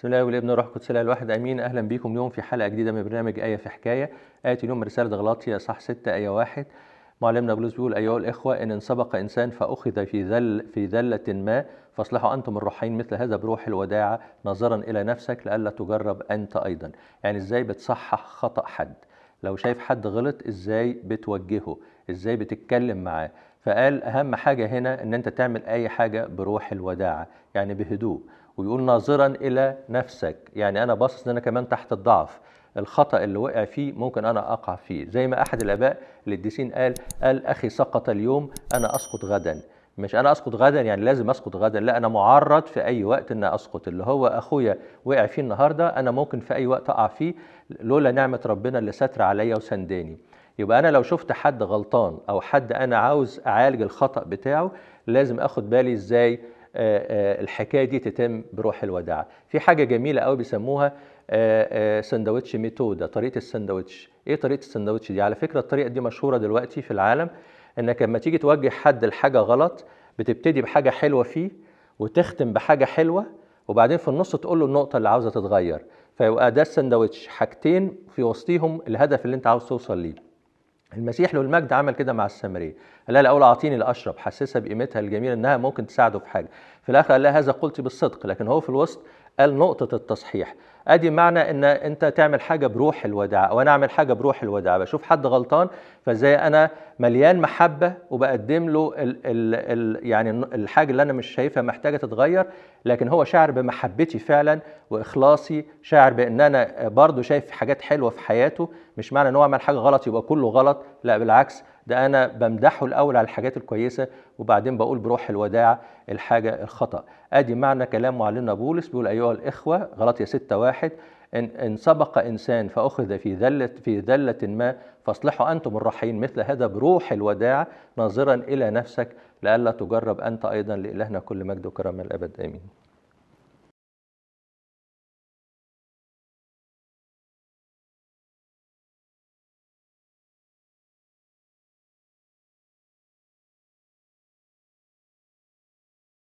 بسم الله والابن والروح القدس الواحد امين اهلا بيكم اليوم في حلقه جديده من برنامج ايه في حكايه ايه اليوم من رساله غلاطيا صح 6 ايه 1 معلمنا بولس بيقول ايها الاخوه ان ان سبق انسان فاخذ في ذل في ذله ما فاصلحوا انتم الروحين مثل هذا بروح الوداعه نظرا الى نفسك لئلا تجرب انت ايضا يعني ازاي بتصحح خطا حد لو شايف حد غلط ازاي بتوجهه ازاي بتتكلم معاه فقال اهم حاجه هنا ان انت تعمل اي حاجه بروح الوداعه يعني بهدوء ويقول ناظرا الى نفسك يعني انا باصص ان انا كمان تحت الضعف الخطا اللي وقع فيه ممكن انا اقع فيه زي ما احد الاباء للديسين قال قال اخي سقط اليوم انا اسقط غدا مش انا اسقط غدا يعني لازم اسقط غدا لا انا معرض في اي وقت ان اسقط اللي هو اخويا وقع فيه النهارده انا ممكن في اي وقت اقع فيه لولا نعمه ربنا اللي ستر عليا وسنداني يبقى انا لو شفت حد غلطان او حد انا عاوز اعالج الخطا بتاعه لازم اخد بالي ازاي آه، آه، الحكايه دي تتم بروح الوداع في حاجه جميله قوي بيسموها آه، سندوتش ميتودا طريقه السندوتش ايه طريقه السندوتش دي على فكره الطريقه دي مشهوره دلوقتي في العالم انك لما تيجي توجه حد لحاجه غلط بتبتدي بحاجه حلوه فيه وتختم بحاجه حلوه وبعدين في النص تقول له النقطه اللي عاوزه تتغير فيبقى ده السندوتش حاجتين في وسطيهم الهدف اللي انت عاوز توصل ليه المسيح له المجد عمل كده مع السامريه قال لها الاول اعطيني الاشرب حسسها بقيمتها الجميله انها ممكن تساعده في حاجه في الاخر قال لها هذا قلت بالصدق لكن هو في الوسط قال نقطة التصحيح ادي معنى ان انت تعمل حاجة بروح الوداع وانا اعمل حاجة بروح الوداع بشوف حد غلطان فازاي انا مليان محبة وبقدم له الـ الـ الـ يعني الحاجة اللي انا مش شايفها محتاجة تتغير لكن هو شاعر بمحبتي فعلا واخلاصي شاعر بان انا برضه شايف حاجات حلوة في حياته مش معنى ان هو عمل حاجة غلط يبقى كله غلط لا بالعكس ده انا بمدحه الاول على الحاجات الكويسه وبعدين بقول بروح الوداع الحاجه الخطا ادي معنى كلام معلمنا بولس بيقول ايها الاخوه غلط يا ستة واحد إن, إن سبق إنسان فأخذ في ذلة في ذلة ما فاصلحوا أنتم الرحيم مثل هذا بروح الوداع ناظرا إلى نفسك لئلا تجرب أنت أيضا لإلهنا كل مجد وكرم الأبد آمين